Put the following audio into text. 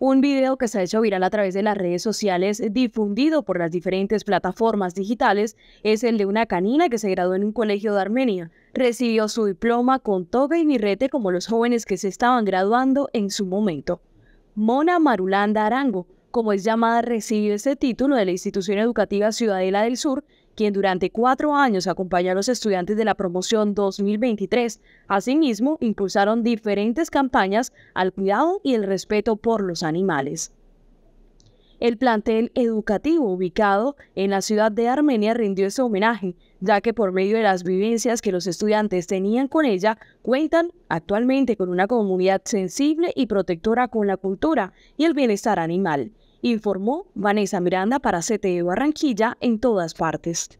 un video que se ha hecho viral a través de las redes sociales, eh, difundido por las diferentes plataformas digitales, es el de una canina que se graduó en un colegio de Armenia. Recibió su diploma con toga y birrete como los jóvenes que se estaban graduando en su momento. Mona Marulanda Arango, como es llamada, recibió ese título de la institución educativa Ciudadela del Sur quien durante cuatro años acompañó a los estudiantes de la promoción 2023. Asimismo, impulsaron diferentes campañas al cuidado y el respeto por los animales. El plantel educativo ubicado en la ciudad de Armenia rindió ese homenaje, ya que por medio de las vivencias que los estudiantes tenían con ella, cuentan actualmente con una comunidad sensible y protectora con la cultura y el bienestar animal informó Vanessa Miranda para CTE Barranquilla en todas partes.